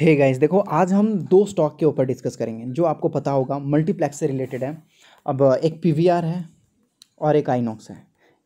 हे hey guys देखो आज हम दो स्टॉक के ऊपर डिस्कस करेंगे जो आपको पता होगा मल्टीप्लेक्स से रिलेटेड है अब एक पी है और एक आइनॉक्स है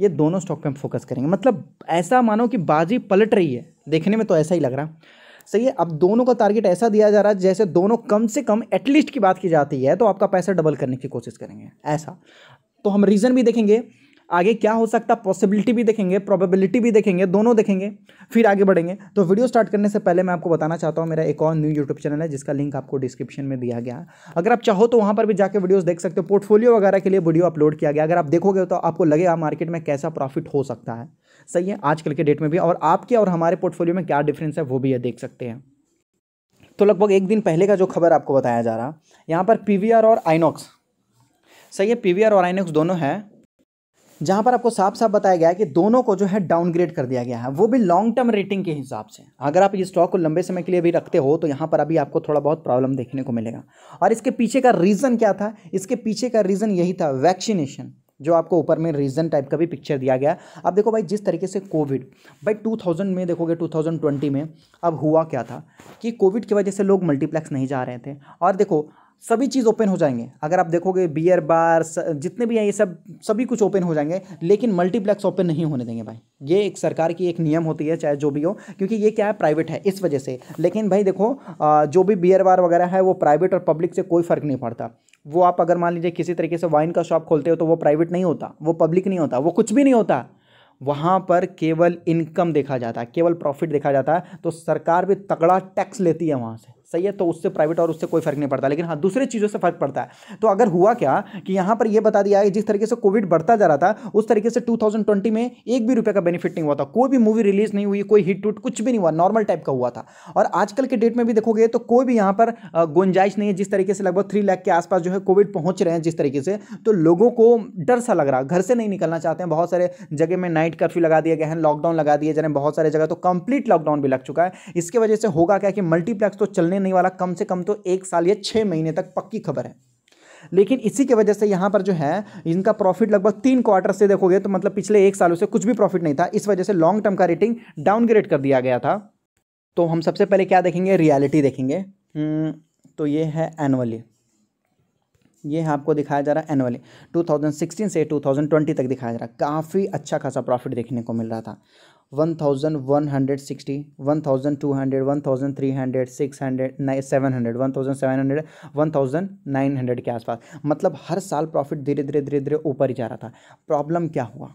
ये दोनों स्टॉक पे हम फोकस करेंगे मतलब ऐसा मानो कि बाजी पलट रही है देखने में तो ऐसा ही लग रहा सही है अब दोनों का टारगेट ऐसा दिया जा रहा है जैसे दोनों कम से कम एटलीस्ट की बात की जाती है तो आपका पैसा डबल करने की कोशिश करेंगे ऐसा तो हम रीज़न भी देखेंगे आगे क्या हो सकता पॉसिबिलिटी भी देखेंगे प्रोबेबिलिटी भी देखेंगे दोनों देखेंगे फिर आगे बढ़ेंगे तो वीडियो स्टार्ट करने से पहले मैं आपको बताना चाहता हूँ मेरा एक और न्यू यूट्यूब चैनल है जिसका लिंक आपको डिस्क्रिप्शन में दिया गया अगर आप चाहो तो वहाँ पर भी जाकर वीडियोज़ देख सकते हो पोर्टफोलियो वगैरह के लिए वीडियो अपलोड किया गया अगर आप देखोगे तो आपको लगेगा मार्केट में कैसा प्रॉफिट हो सकता है सही है आजकल के डेट में भी और आपके और हमारे पोर्टफोलियो में क्या डिफरेंस है वो भी है देख सकते हैं तो लगभग एक दिन पहले का जो खबर आपको बताया जा रहा यहाँ पर पी और आइनॉक्स सही है पी और आइनॉक्स दोनों है जहाँ पर आपको साफ साफ बताया गया है कि दोनों को जो है डाउनग्रेड कर दिया गया है वो भी लॉन्ग टर्म रेटिंग के हिसाब से अगर आप ये स्टॉक को लंबे समय के लिए भी रखते हो तो यहाँ पर अभी आपको थोड़ा बहुत प्रॉब्लम देखने को मिलेगा और इसके पीछे का रीज़न क्या था इसके पीछे का रीज़न यही था वैक्सीनेशन जो आपको ऊपर में रीजन टाइप का भी पिक्चर दिया गया अब देखो भाई जिस तरीके से कोविड भाई 2000 में देखोगे 2020 में अब हुआ क्या था कि कोविड की वजह से लोग मल्टीप्लेक्स नहीं जा रहे थे और देखो सभी चीज़ ओपन हो जाएंगे अगर आप देखोगे बियर बार जितने भी हैं ये सब सभी कुछ ओपन हो जाएंगे लेकिन मल्टीप्लेक्स ओपन नहीं होने देंगे भाई ये एक सरकार की एक नियम होती है चाहे जो भी हो क्योंकि ये क्या है प्राइवेट है इस वजह से लेकिन भाई देखो जो भी बियर बार वगैरह है वो प्राइवेट और पब्लिक से कोई फ़र्क नहीं पड़ता वो आप अगर मान लीजिए किसी तरीके से वाइन का शॉप खोलते हो तो वो प्राइवेट नहीं होता वो पब्लिक नहीं होता वो कुछ भी नहीं होता वहाँ पर केवल इनकम देखा जाता है केवल प्रॉफिट देखा जाता है तो सरकार भी तगड़ा टैक्स लेती है वहाँ से सही है तो उससे प्राइवेट और उससे कोई फर्क नहीं पड़ता लेकिन हाँ दूसरी चीज़ों से फर्क पड़ता है तो अगर हुआ क्या कि यहाँ पर यह बता दिया है जिस तरीके से कोविड बढ़ता जा रहा था उस तरीके से 2020 में एक भी रुपये का बेनिफिट नहीं हुआ था कोई भी मूवी रिलीज नहीं हुई कोई हिट उट कुछ भी नहीं हुआ नॉर्मल टाइप का हुआ था और आजकल के डेट में भी देखोगे तो कोई भी यहाँ पर गुंजाइश नहीं है जिस तरीके से लगभग थ्री लाख के आसपास जो है कोविड पहुँच रहे हैं जिस तरीके से तो लोगों को डर सा लग रहा घर से नहीं निकलना चाहते हैं बहुत सारे जगह में नाइट कर्फ्यू लगा दिया गया है लॉकडाउन लगा दिया जा रहे हैं बहुत सारे जगह तो कंप्लीट लॉकडाउन भी लग चुका है इसके वजह से होगा क्या कि मल्टीप्लेक्स तो चलने नहीं वाला कम से कम तो एक साल या छः महीने तक पक्की खबर है लेकिन इसी की वजह से यहाँ पर जो है इनका प्रॉफिट लगभग तीन क्वार्टर से देखोगे तो मतलब पिछले एक सालों से कुछ भी प्रॉफिट नहीं था इस वजह से लॉन्ग टर्म का रेटिंग डाउनग्रेड कर दिया गया था तो हम सबसे पहले क्या देखेंगे रियलिटी देखेंगे हम्म, तो ये है एनुअली ये है आपको दिखाया जा रहा है एनुअली 2016 से 2020 तक दिखाया जा रहा है काफ़ी अच्छा खासा प्रॉफिट देखने को मिल रहा था one thousand one hundred sixty one thousand two hundred one thousand three hundred six hundred nine seven hundred one thousand seven hundred one thousand nine hundred के आसपास मतलब हर साल प्रॉफिट धीरे धीरे धीरे धीरे ऊपर ही जा रहा था प्रॉब्लम क्या हुआ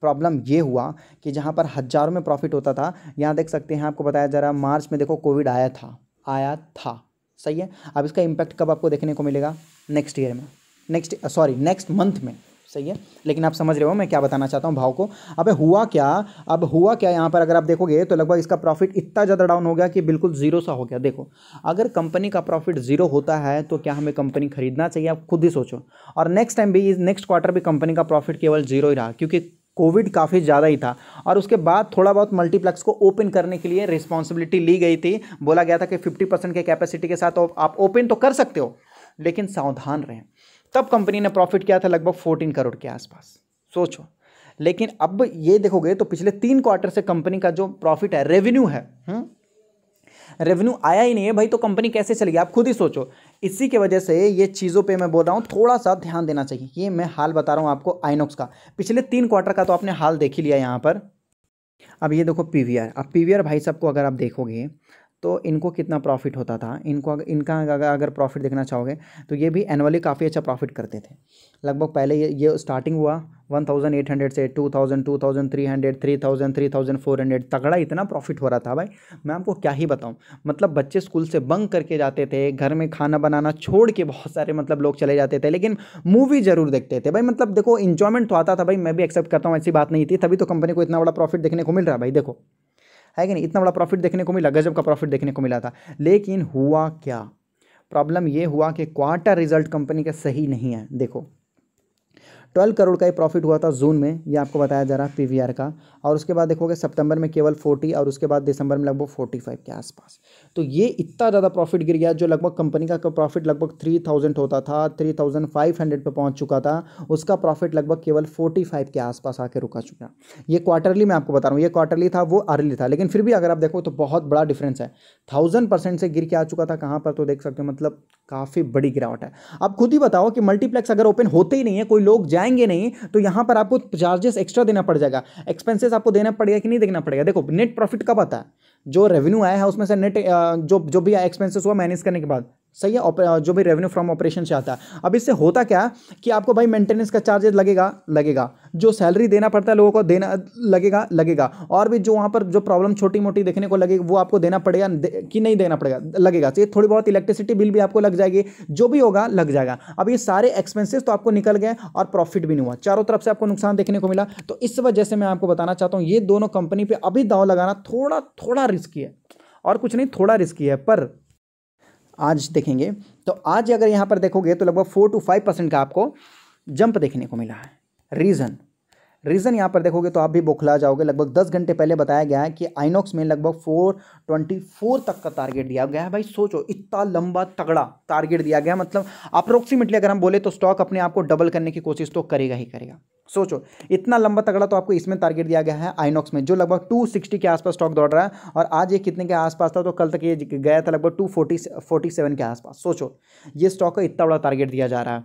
प्रॉब्लम ये हुआ कि जहाँ पर हज़ारों में प्रॉफिट होता था यहाँ देख सकते हैं आपको बताया जा रहा है मार्च में देखो कोविड आया था आया था सही है अब इसका इम्पैक्ट कब आपको देखने को मिलेगा नेक्स्ट ईयर में नेक्स्ट सॉरी नेक्स्ट मंथ में सही है लेकिन आप समझ रहे हो मैं क्या बताना चाहता हूँ भाव को अब हुआ क्या अब हुआ क्या यहाँ पर अगर आप देखोगे तो लगभग इसका प्रॉफिट इतना ज़्यादा डाउन हो गया कि बिल्कुल जीरो सा हो गया देखो अगर कंपनी का प्रॉफिट जीरो होता है तो क्या हमें कंपनी खरीदना चाहिए आप खुद ही सोचो और नेक्स्ट टाइम भी नेक्स्ट क्वार्टर भी कंपनी का प्रॉफिट केवल जीरो ही रहा क्योंकि कोविड काफ़ी ज़्यादा ही था और उसके बाद थोड़ा बहुत मल्टीप्लेक्स को ओपन करने के लिए रिस्पॉन्सिबिलिटी ली गई थी बोला गया था कि 50 परसेंट के कैपेसिटी के साथ आप ओपन तो कर सकते हो लेकिन सावधान रहें तब कंपनी ने प्रॉफिट किया था लगभग फोर्टीन करोड़ के आसपास सोचो लेकिन अब ये देखोगे तो पिछले तीन क्वार्टर से कंपनी का जो प्रॉफिट है रेवेन्यू है रेवेन्यू हम्म, आया ही नहीं है भाई तो कंपनी कैसे चलेगी आप खुद ही सोचो इसी के वजह से ये चीज़ों पे मैं बोल रहा हूँ थोड़ा सा ध्यान देना चाहिए ये मैं हाल बता रहा हूँ आपको आइनॉक्स का पिछले तीन क्वार्टर का तो आपने हाल देख ही लिया यहाँ पर अब ये देखो पी वी आर अब पी वी आर भाई साहब को अगर आप देखोगे तो इनको कितना प्रॉफिट होता था इनको अगर इनका अगर अगर प्रॉफिट देखना चाहोगे तो ये भी एनुअली काफ़ी अच्छा प्रॉफिट करते थे लगभग पहले ये ये स्टार्टिंग हुआ 1800 से 2000 2300 3000 3400 तगड़ा इतना प्रॉफिट हो रहा था भाई मैं आपको क्या ही बताऊं मतलब बच्चे स्कूल से बंक करके जाते थे घर में खाना बनाना छोड़ के बहुत सारे मतलब लोग चले जाते थे लेकिन मूवी ज़रूर देखते थे भाई मतलब देखो इन्जॉयमेंट तो आता था भाई मैं भी एक्सेप्ट करता हूँ ऐसी बात नहीं थी तभी तो कंपनी को इतना बड़ा प्रॉफिट देखने को मिल रहा है भाई देखो है कि नहीं इतना बड़ा प्रॉफिट देखने को मिला गजब का प्रॉफिट देखने को मिला था लेकिन हुआ क्या प्रॉब्लम ये हुआ कि क्वार्टर रिजल्ट कंपनी का सही नहीं है देखो ट्वेल्व करोड़ का ही प्रॉफिट हुआ था जून में ये आपको बताया जा रहा है पीवीआर का और उसके बाद देखोगे सितंबर में केवल फोर्टी और उसके बाद दिसंबर में लगभग फोर्टी फाइव के आसपास तो ये इतना ज़्यादा प्रॉफिट गिर गया जो लगभग कंपनी का प्रॉफिट लगभग थ्री थाउजेंड होता था थ्री थाउजेंड फाइव हंड्रेड पर पहुँच चुका था उसका प्रॉफिट लगभग केवल फोर्टी फाइव के आसपास आके रुका चुका ये क्वार्टरली मैं आपको बता रहा हूँ ये क्वार्टरली था वो अर्ली था लेकिन फिर भी अगर आप देखो तो बहुत बड़ा डिफरेंस है थाउजेंड परसेंट से गिर के आ चुका था कहाँ पर तो देख सकते हो मतलब काफ़ी बड़ी गिरावट है आप खुद ही बताओ कि मल्टीप्लेक्स अगर ओपन होते ही नहीं है कोई लोग जाए चलाएंगे नहीं तो यहाँ पर आपको चार्जेस एक्स्ट्रा देना पड़ जाएगा एक्सपेंसेस आपको देना पड़ेगा कि नहीं देखना पड़ेगा देखो नेट प्रॉफिट कब आता है जो रेवेन्यू आया है उसमें से नेट जो जो भी एक्सपेंसेस हुआ मैनेज करने के बाद सही है जो भी रेवेन्यू फ्रॉम ऑपरेशन से आता है अब इससे होता क्या कि आपको भाई मेंटेनेंस का चार्जेस लगेगा लगेगा जो सैलरी देना पड़ता है लोगों को देना लगेगा लगेगा और भी जो वहाँ पर जो प्रॉब्लम छोटी मोटी देखने को लगेगी वो आपको देना पड़ेगा कि नहीं देना पड़ेगा लगेगा तो ये थोड़ी बहुत इलेक्ट्रिसिटी बिल भी आपको लग जाएगी जो भी होगा लग जाएगा अब ये सारे एक्सपेंसिस तो आपको निकल गए और प्रॉफिट भी नहीं हुआ चारों तरफ से आपको नुकसान देखने को मिला तो इस वजह से मैं आपको बताना चाहता हूँ ये दोनों कंपनी पर अभी दाव लगाना थोड़ा थोड़ा रिस्की है और कुछ नहीं थोड़ा रिस्की है पर आज देखेंगे तो आज अगर यहाँ पर देखोगे तो लगभग फोर टू फाइव परसेंट का आपको जंप देखने को मिला है रीज़न रीज़न यहाँ पर देखोगे तो आप भी बौखला जाओगे लगभग दस घंटे पहले बताया गया है कि आइनॉक्स में लगभग फोर ट्वेंटी फोर तक का टारगेट दिया गया है भाई सोचो इतना लंबा तगड़ा टारगेट दिया गया मतलब अप्रोक्सीमेटली अगर हम बोले तो स्टॉक अपने आप को डबल करने की कोशिश तो करेगा ही करेगा सोचो इतना लंबा तगड़ा तो आपको इसमें टारगेट दिया गया है आइनॉक्स में जो लगभग 260 के आसपास स्टॉक दौड़ रहा है और आज ये कितने के आसपास था तो कल तक ये गया था लगभग 240 47 के आसपास सोचो ये स्टॉक का इतना बड़ा टारगेट दिया जा रहा है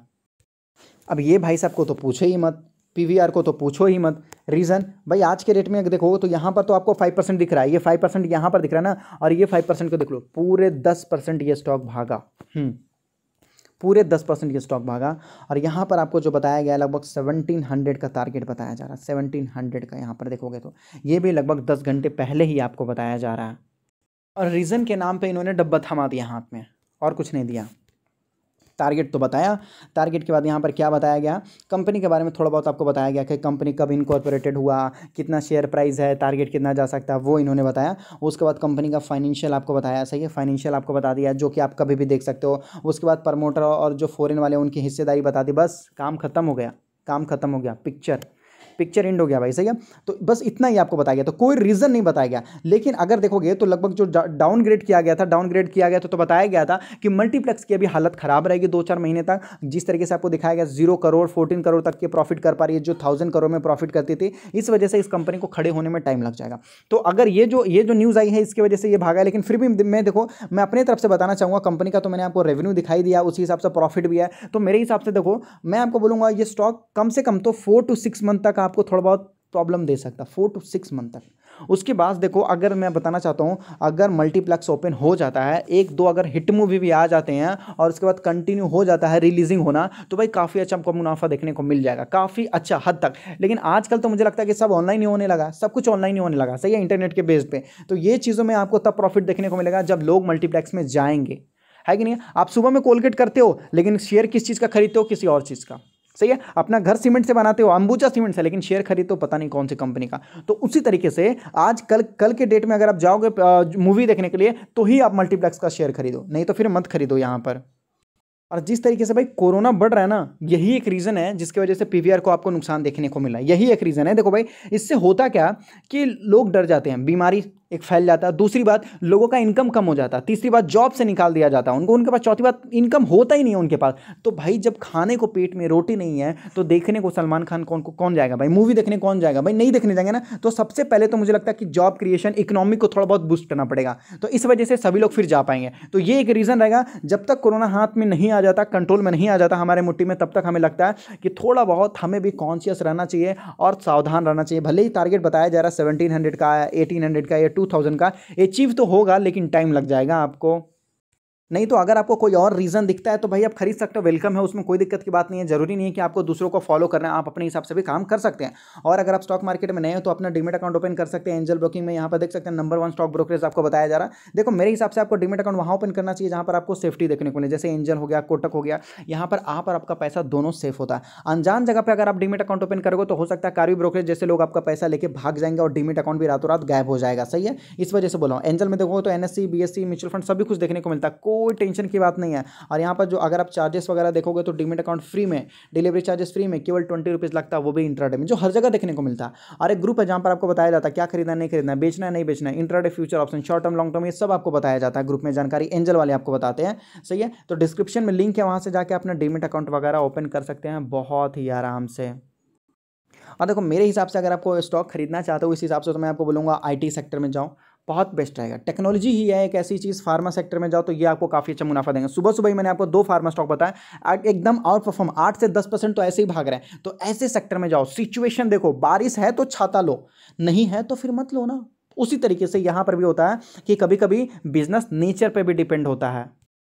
अब ये भाई साहब को तो पूछे ही मत पीवीआर को तो पूछो ही मत रीज़न भाई आज के रेट में अगर देखो तो यहाँ पर तो आपको फाइव परसेंट दिख रहा है ये फाइव परसेंट यहाँ पर दिख रहा है ना और ये फाइव परसेंट को देख लो पूरे दस परसेंट ये स्टॉक भागा हम्म। पूरे दस परसेंट ये स्टॉक भागा और यहाँ पर आपको जो बताया गया लगभग सेवनटीन हंड्रेड का टारगेट बताया जा रहा है सेवनटीन हंड्रेड का यहाँ पर देखोगे तो ये भी लगभग दस घंटे पहले ही आपको बताया जा रहा है और रीज़न के नाम पर इन्होंने डब्बा थमा दिया हाथ में और कुछ नहीं दिया टारगेट तो बताया टारगेट के बाद यहाँ पर क्या बताया गया कंपनी के बारे में थोड़ा बहुत आपको बताया गया कि कंपनी कब इनकॉर्पोरेटेड हुआ कितना शेयर प्राइस है टारगेट कितना जा सकता है वो इन्होंने बताया उसके बाद कंपनी का फाइनेंशियल आपको बताया सही है फाइनेंशियल आपको बता दिया जो कि आप कभी भी देख सकते हो उसके बाद प्रमोटर और जो फॉरन वाले उनकी हिस्सेदारी बता दी बस काम खत्म हो गया काम खत्म हो गया पिक्चर पिक्चर एंड हो गया भाई सही है तो बस इतना ही आपको बताया गया तो कोई रीज़न नहीं बताया गया लेकिन अगर देखोगे तो लगभग जो डाउनग्रेड किया गया था डाउनग्रेड किया गया था तो बताया गया था कि मल्टीप्लेक्स की अभी हालत खराब रहेगी दो चार महीने तक जिस तरीके से आपको दिखाया गया जीरो करोड़ फोर्टीन करोड़ तक के प्रॉफिट कर पा रही है जो थाउजेंड करोड़ में प्रॉफिट करती थी इस वजह से इस कंपनी को खड़े होने में टाइम लग जाएगा तो अगर ये जो ये जो न्यूज़ आई है इसकी वजह से ये भागा लेकिन फिर भी मैं देखो मैं अपने तरफ से बताना चाहूंगा कंपनी का तो मैंने आपको रेवेन्यू दिखाई दिया उसी हिसाब से प्रॉफिट भी है तो मेरे हिसाब से देखो मैं आपको बोलूंगा ये स्टॉक कम से कम तो फोर टू सिक्स मंथ तक का आपको थोड़ा बहुत प्रॉब्लम दे सकता फोर टू सिक्स मंथ तक उसके बाद देखो अगर मैं बताना चाहता हूँ अगर मल्टीप्लेक्स ओपन हो जाता है एक दो अगर हिट मूवी भी आ जाते हैं और उसके बाद कंटिन्यू हो जाता है रिलीजिंग होना तो भाई काफ़ी अच्छा हमको मुनाफा देखने को मिल जाएगा काफ़ी अच्छा हद तक लेकिन आजकल तो मुझे लगता है कि सब ऑनलाइन ही होने लगा सब कुछ ऑनलाइन ही होने लगा सही है इंटरनेट के बेस पे तो ये चीज़ों में आपको तब प्रॉफिट देखने को मिलेगा जब लोग मल्टीप्लेक्स में जाएंगे है कि नहीं आप सुबह में कोलगेट करते हो लेकिन शेयर किस चीज़ का खरीदते हो किसी और चीज़ का सही है अपना घर सीमेंट से बनाते हो अंबुजा सीमेंट से लेकिन शेयर खरीद तो पता नहीं कौन सी कंपनी का तो उसी तरीके से आज कल कल के डेट में अगर आप जाओगे मूवी देखने के लिए तो ही आप मल्टीप्लेक्स का शेयर खरीदो नहीं तो फिर मत खरीदो यहाँ पर और जिस तरीके से भाई कोरोना बढ़ रहा है ना यही एक रीज़न है जिसकी वजह से पीवीआर को आपको नुकसान देखने को मिला यही एक रीज़न है देखो भाई इससे होता क्या कि लोग डर जाते हैं बीमारी एक फैल जाता है दूसरी बात लोगों का इनकम कम हो जाता है तीसरी बात जॉब से निकाल दिया जाता है उनको उनके पास चौथी बात इनकम होता ही नहीं है उनके पास तो भाई जब खाने को पेट में रोटी नहीं है तो देखने को सलमान खान कौन को कौन जाएगा भाई मूवी देखने कौन जाएगा भाई नहीं देखने जाएंगे ना तो सबसे पहले तो मुझे लगता है कि जॉब क्रिएशन इकोनॉमी को थोड़ा बहुत बूस्ट करना पड़ेगा तो इस वजह से सभी लोग फिर जा पाएंगे तो ये एक रीज़न रहेगा जब तक कोरोना हाथ में नहीं आ जाता कंट्रोल में नहीं आ जाता हमारे मुट्ठी में तब तक हमें लगता है कि थोड़ा बहुत हमें भी कॉन्शियस रहना चाहिए और सावधान रहना चाहिए भले ही टारगेट बताया जा रहा है सेवनटीन का एटीन का या टू टू थाउजेंड का अचीव तो होगा लेकिन टाइम लग जाएगा आपको नहीं तो अगर आपको कोई और रीज़न दिखता है तो भाई आप खरीद सकते हो वेलकम है उसमें कोई दिक्कत की बात नहीं है जरूरी नहीं है कि आपको दूसरों को फॉलो करना है आप अपने हिसाब से भी काम कर सकते हैं और अगर आप स्टॉक मार्केट में नए हो तो अपना डिमेट अकाउंट ओपन कर सकते हैं एंजल ब्रोकिंग में यहाँ पर देख सकते हैं नंबर वन स्टॉक ब्रोकरेज आपको बताया जा रहा है देखो मेरे हिसाब से आपको डिमेट अकाउंट वहाँ ओपन करना चाहिए जहाँ पर आपको सेफ्टी देखने को मिले जैसे एंजल हो गया कोटक हो गया यहाँ पर आप और आपका पैसा दोनों सेफ होता है अनजान जगह पर अगर आप डिमेट अकाउंट ओपन करोगे तो हो सकता है कारी ब्रोकरेज जैसे लोग आपका पैसा लेके भाग जाएंगे और डिमेट अकाउंट भी रातों रात गायब हो जाएगा सही है इस वजह से बोला हूँ एंजल में देखो तो एनएससी बीएससी म्यूचुअल फंड सभी कुछ देखने को मिलता है कोई टेंशन की बात नहीं है और यहाँ पर जो अगर आप चार्जेस वगैरह देखोगे तो डिमेट अकाउंट फ्री में डिलीवरी चार्जेस फ्री में केवल ट्वेंटी रुपीज़ लगता है वो भी इंट्राडे में जो हर जगह देखने को मिलता है और एक ग्रुप है जहाँ पर आपको बताया जाता है क्या खरीदना नहीं खरीदना बेचना नहीं बेचना intraday future option short term long term ये सब आपको बताया जाता है ग्रुप में जानकारी एंजल वाले आपको बताते हैं सही है तो डिस्क्रिप्शन में लिंक है वहाँ से जाकर अपना डिमेट अकाउंट वगैरह ओपन कर सकते हैं बहुत ही आराम से और देखो मेरे हिसाब से अगर आपको स्टॉक खरीदना चाहते हो इस हिसाब से तो मैं आपको बोलूँगा आईटी सेक्टर में जाओ बहुत बेस्ट रहेगा टेक्नोलॉजी ही है एक ऐसी चीज़ फार्मा सेक्टर में जाओ तो ये आपको काफ़ी अच्छा मुनाफा देंगे सुबह सुबह ही मैंने आपको दो फार्मा स्टॉक बताया एकदम आउट परफॉर्म आठ से दस परसेंट तो ऐसे ही भाग रहे हैं तो ऐसे सेक्टर में जाओ सिचुएशन देखो बारिश है तो छाता लो नहीं है तो फिर मत लो ना उसी तरीके से यहाँ पर भी होता है कि कभी कभी बिजनेस नेचर पर भी डिपेंड होता है